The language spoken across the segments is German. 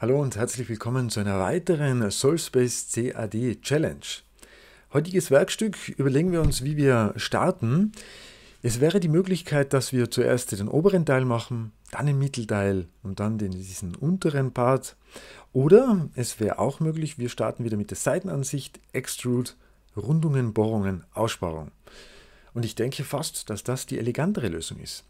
Hallo und herzlich willkommen zu einer weiteren Soulspace CAD Challenge. Heutiges Werkstück überlegen wir uns, wie wir starten. Es wäre die Möglichkeit, dass wir zuerst den oberen Teil machen, dann den Mittelteil und dann den, diesen unteren Part. Oder es wäre auch möglich, wir starten wieder mit der Seitenansicht, Extrude, Rundungen, Bohrungen, Aussparung. Und ich denke fast, dass das die elegantere Lösung ist.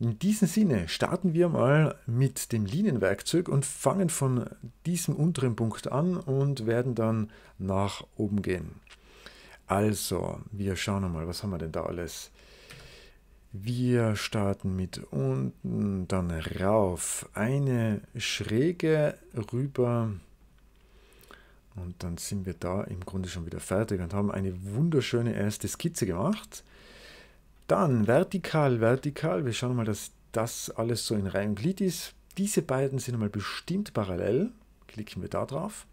In diesem Sinne starten wir mal mit dem Linienwerkzeug und fangen von diesem unteren Punkt an und werden dann nach oben gehen. Also, wir schauen einmal, was haben wir denn da alles? Wir starten mit unten, dann rauf, eine schräge rüber und dann sind wir da im Grunde schon wieder fertig und haben eine wunderschöne erste Skizze gemacht. Dann vertikal, vertikal. Wir schauen mal, dass das alles so in Reihe und Glied ist. Diese beiden sind mal bestimmt parallel. Klicken wir da drauf.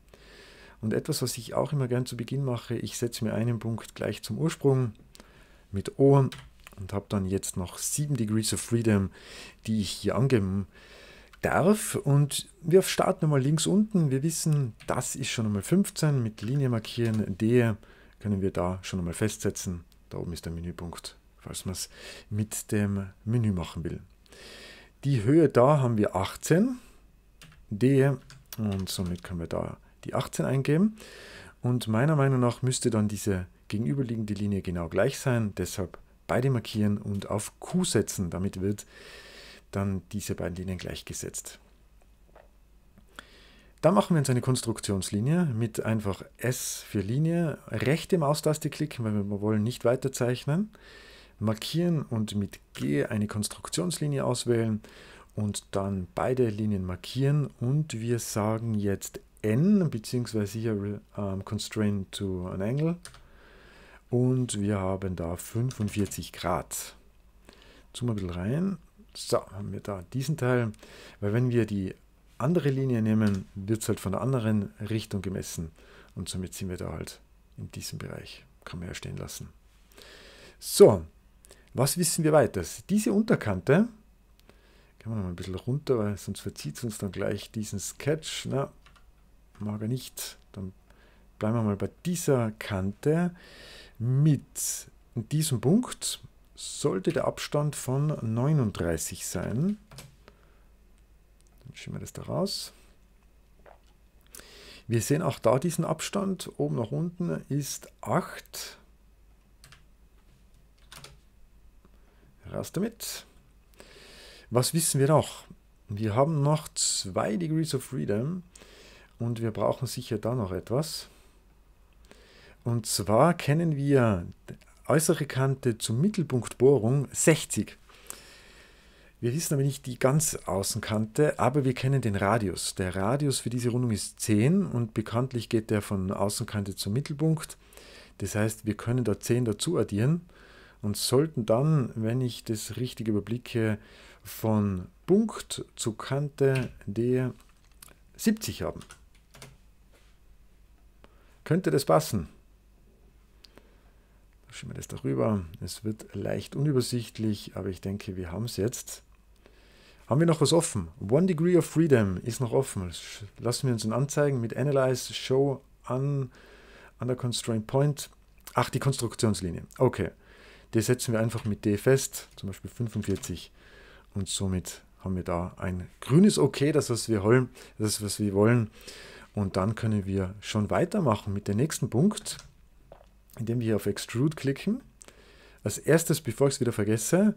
Und etwas, was ich auch immer gern zu Beginn mache, ich setze mir einen Punkt gleich zum Ursprung mit O und habe dann jetzt noch 7 Degrees of Freedom, die ich hier angeben darf. Und wir starten mal links unten. Wir wissen, das ist schon einmal 15. Mit Linie markieren, D können wir da schon einmal festsetzen. Da oben ist der Menüpunkt falls man es mit dem Menü machen will. Die Höhe da haben wir 18, D und somit können wir da die 18 eingeben. Und meiner Meinung nach müsste dann diese gegenüberliegende Linie genau gleich sein, deshalb beide markieren und auf Q setzen. Damit wird dann diese beiden Linien gleichgesetzt. Dann machen wir uns eine Konstruktionslinie mit einfach S für Linie, rechte Maustaste klicken, weil wir wollen nicht weiter zeichnen markieren und mit G eine Konstruktionslinie auswählen und dann beide Linien markieren und wir sagen jetzt n beziehungsweise hier ähm, constraint to an angle und wir haben da 45 Grad. Zoom ein bisschen rein. So, haben wir da diesen Teil, weil wenn wir die andere Linie nehmen, wird es halt von der anderen Richtung gemessen und somit sind wir da halt in diesem Bereich. Kann man ja stehen lassen. So, was wissen wir weiters? Diese Unterkante, kann man mal ein bisschen runter, weil sonst verzieht es uns dann gleich diesen Sketch. Na, ne? mag er nicht. Dann bleiben wir mal bei dieser Kante. Mit diesem Punkt sollte der Abstand von 39 sein. Dann schieben wir das da raus. Wir sehen auch da diesen Abstand, oben nach unten ist 8 Raus damit. Was wissen wir noch? Wir haben noch zwei Degrees of Freedom und wir brauchen sicher da noch etwas. Und zwar kennen wir äußere Kante zum Mittelpunkt Bohrung 60. Wir wissen aber nicht die ganz Außenkante, aber wir kennen den Radius. Der Radius für diese Rundung ist 10 und bekanntlich geht der von Außenkante zum Mittelpunkt. Das heißt, wir können da 10 dazu addieren und sollten dann, wenn ich das richtig überblicke, von Punkt zu Kante D 70 haben. Könnte das passen? Schieben wir das darüber. Es wird leicht unübersichtlich, aber ich denke, wir haben es jetzt. Haben wir noch was offen? One Degree of Freedom ist noch offen. Lassen wir uns ihn anzeigen mit Analyze, Show, un, Under Constraint Point. Ach, die Konstruktionslinie. Okay. Das setzen wir einfach mit D fest, zum Beispiel 45. Und somit haben wir da ein grünes OK, das was wir wollen, das was wir wollen. Und dann können wir schon weitermachen mit dem nächsten Punkt, indem wir hier auf Extrude klicken. Als erstes, bevor ich es wieder vergesse,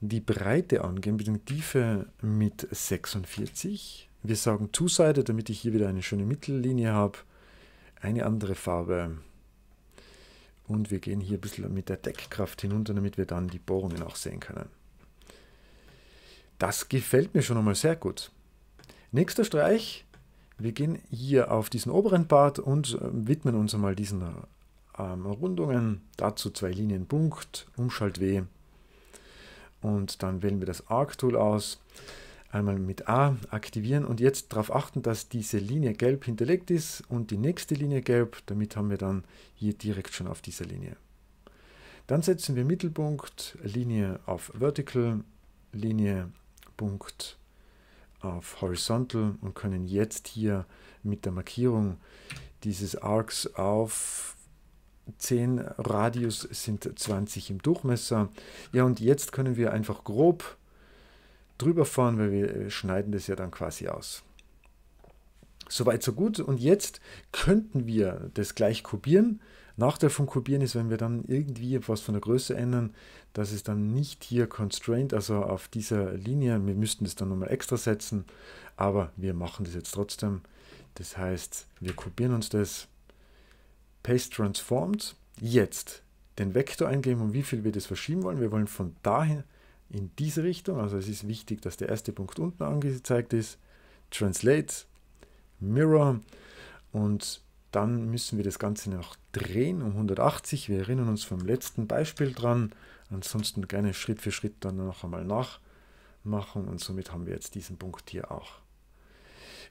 die Breite angeben, die Tiefe mit 46. Wir sagen two seite damit ich hier wieder eine schöne Mittellinie habe. Eine andere Farbe, und wir gehen hier ein bisschen mit der Deckkraft hinunter, damit wir dann die Bohrungen auch sehen können. Das gefällt mir schon einmal sehr gut. Nächster Streich. Wir gehen hier auf diesen oberen Part und äh, widmen uns einmal diesen ähm, Rundungen. Dazu zwei Linien Punkt, Umschalt W. Und dann wählen wir das Arc-Tool aus einmal mit A aktivieren und jetzt darauf achten, dass diese Linie gelb hinterlegt ist und die nächste Linie gelb. Damit haben wir dann hier direkt schon auf dieser Linie. Dann setzen wir Mittelpunkt, Linie auf Vertical, Linie, Punkt auf Horizontal und können jetzt hier mit der Markierung dieses Arcs auf 10 Radius sind 20 im Durchmesser. Ja, und jetzt können wir einfach grob drüber fahren, weil wir äh, schneiden das ja dann quasi aus. Soweit, so gut. Und jetzt könnten wir das gleich kopieren. Nachteil von Kopieren ist, wenn wir dann irgendwie etwas von der Größe ändern, dass es dann nicht hier constraint, also auf dieser Linie, wir müssten das dann nochmal extra setzen, aber wir machen das jetzt trotzdem. Das heißt, wir kopieren uns das, paste transformed, jetzt den Vektor eingeben, und wie viel wir das verschieben wollen. Wir wollen von dahin in diese Richtung. Also es ist wichtig, dass der erste Punkt unten angezeigt ist. Translate, Mirror und dann müssen wir das Ganze noch drehen um 180. Wir erinnern uns vom letzten Beispiel dran. Ansonsten gerne Schritt für Schritt dann noch einmal nachmachen und somit haben wir jetzt diesen Punkt hier auch.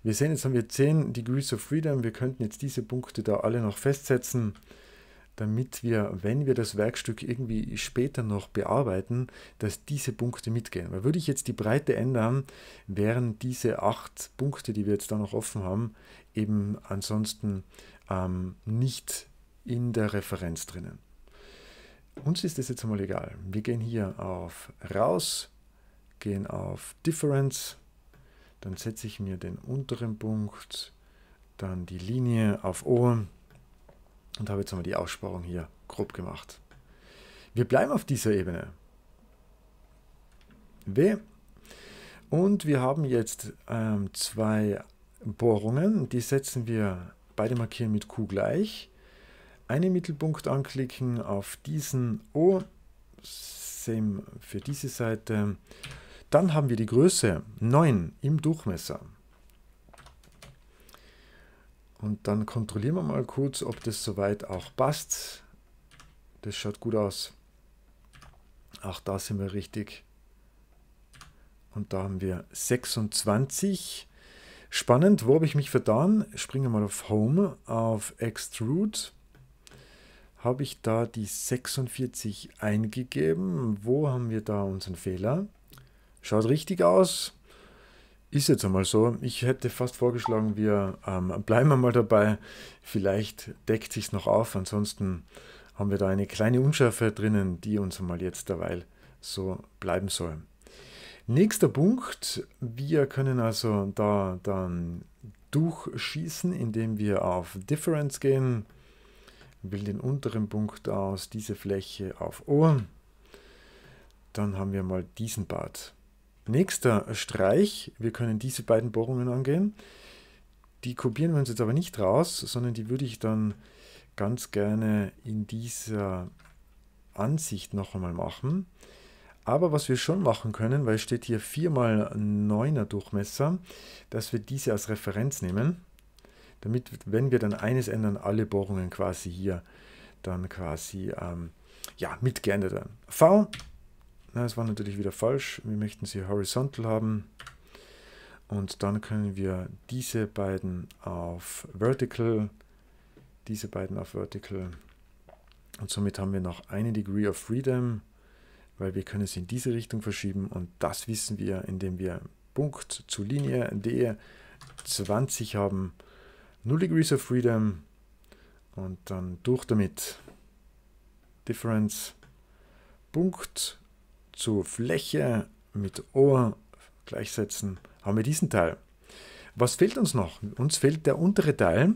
Wir sehen, jetzt haben wir 10 Degrees of Freedom. Wir könnten jetzt diese Punkte da alle noch festsetzen damit wir, wenn wir das Werkstück irgendwie später noch bearbeiten, dass diese Punkte mitgehen. Weil würde ich jetzt die Breite ändern, wären diese acht Punkte, die wir jetzt da noch offen haben, eben ansonsten ähm, nicht in der Referenz drinnen. Uns ist das jetzt einmal egal. Wir gehen hier auf Raus, gehen auf Difference, dann setze ich mir den unteren Punkt, dann die Linie auf O und habe jetzt mal die Aussparung hier grob gemacht. Wir bleiben auf dieser Ebene. W. Und wir haben jetzt ähm, zwei Bohrungen, die setzen wir beide markieren mit Q gleich. Einen Mittelpunkt anklicken auf diesen O, same für diese Seite. Dann haben wir die Größe 9 im Durchmesser. Und dann kontrollieren wir mal kurz, ob das soweit auch passt. Das schaut gut aus. Auch da sind wir richtig. Und da haben wir 26. Spannend, wo habe ich mich vertan? Springen wir mal auf Home, auf Extrude. Habe ich da die 46 eingegeben? Wo haben wir da unseren Fehler? Schaut richtig aus. Ist jetzt einmal so. Ich hätte fast vorgeschlagen, wir ähm, bleiben einmal dabei. Vielleicht deckt sich's noch auf. Ansonsten haben wir da eine kleine Unschärfe drinnen, die uns einmal jetzt derweil so bleiben soll. Nächster Punkt. Wir können also da dann durchschießen, indem wir auf Difference gehen. Ich wähle den unteren Punkt aus, diese Fläche auf O. Dann haben wir mal diesen Part. Nächster Streich, wir können diese beiden Bohrungen angehen. Die kopieren wir uns jetzt aber nicht raus, sondern die würde ich dann ganz gerne in dieser Ansicht noch einmal machen. Aber was wir schon machen können, weil steht hier 4 x 9er Durchmesser, dass wir diese als Referenz nehmen, damit, wenn wir dann eines ändern, alle Bohrungen quasi hier dann quasi ähm, ja, mitgeändert werden. V na, es war natürlich wieder falsch. Wir möchten sie horizontal haben. Und dann können wir diese beiden auf Vertical, diese beiden auf Vertical. Und somit haben wir noch eine Degree of Freedom, weil wir können es in diese Richtung verschieben. Und das wissen wir, indem wir Punkt zu Linie D 20 haben. 0 Degrees of Freedom und dann durch damit. Difference. Punkt zu Fläche mit Ohr gleichsetzen, haben wir diesen Teil. Was fehlt uns noch? Uns fehlt der untere Teil.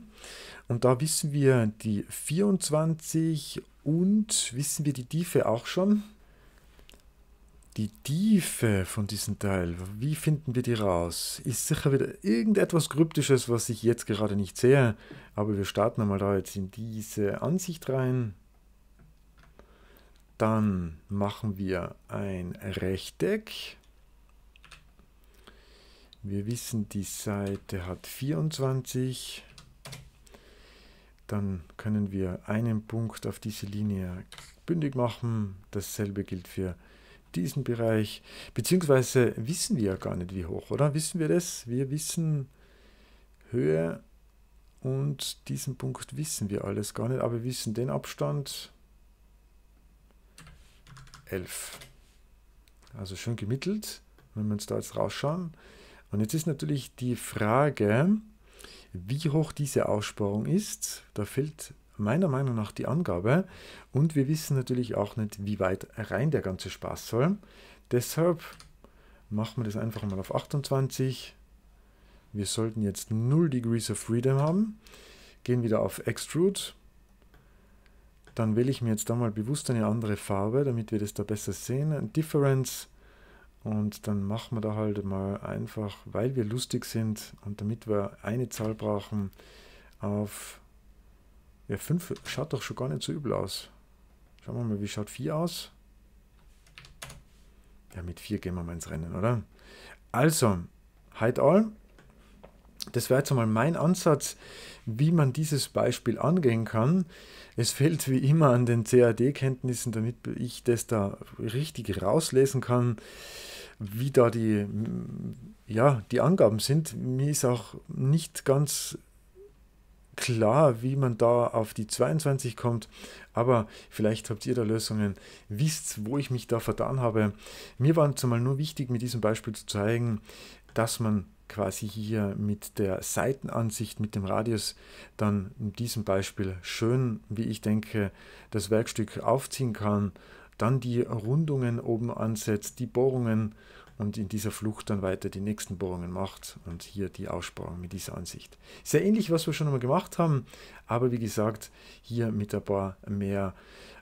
Und da wissen wir die 24 und wissen wir die Tiefe auch schon. Die Tiefe von diesem Teil, wie finden wir die raus? Ist sicher wieder irgendetwas Kryptisches, was ich jetzt gerade nicht sehe. Aber wir starten einmal da jetzt in diese Ansicht rein. Dann machen wir ein Rechteck. Wir wissen, die Seite hat 24. Dann können wir einen Punkt auf diese Linie bündig machen. Dasselbe gilt für diesen Bereich. Beziehungsweise wissen wir ja gar nicht, wie hoch, oder? Wissen wir das? Wir wissen Höhe und diesen Punkt wissen wir alles gar nicht, aber wir wissen den Abstand 11. Also schön gemittelt, wenn wir uns da jetzt rausschauen. Und jetzt ist natürlich die Frage, wie hoch diese Aussparung ist. Da fehlt meiner Meinung nach die Angabe. Und wir wissen natürlich auch nicht, wie weit rein der ganze Spaß soll. Deshalb machen wir das einfach mal auf 28. Wir sollten jetzt 0 Degrees of Freedom haben. Gehen wieder auf Extrude dann wähle ich mir jetzt da mal bewusst eine andere Farbe, damit wir das da besser sehen. Difference. Und dann machen wir da halt mal einfach, weil wir lustig sind und damit wir eine Zahl brauchen, auf... Ja, 5 schaut doch schon gar nicht so übel aus. Schauen wir mal, wie schaut 4 aus? Ja, mit 4 gehen wir mal ins Rennen, oder? Also, hide all. Das wäre jetzt einmal mein Ansatz, wie man dieses Beispiel angehen kann. Es fehlt wie immer an den CAD-Kenntnissen, damit ich das da richtig rauslesen kann, wie da die, ja, die Angaben sind. Mir ist auch nicht ganz klar, wie man da auf die 22 kommt, aber vielleicht habt ihr da Lösungen, wisst, wo ich mich da vertan habe. Mir war es einmal nur wichtig, mit diesem Beispiel zu zeigen, dass man quasi hier mit der Seitenansicht, mit dem Radius dann in diesem Beispiel schön, wie ich denke, das Werkstück aufziehen kann, dann die Rundungen oben ansetzt, die Bohrungen und in dieser Flucht dann weiter die nächsten Bohrungen macht und hier die Aussparung mit dieser Ansicht. Sehr ähnlich, was wir schon einmal gemacht haben, aber wie gesagt, hier mit ein paar mehr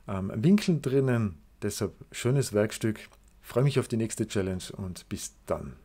ähm, Winkeln drinnen. Deshalb schönes Werkstück. Freue mich auf die nächste Challenge und bis dann.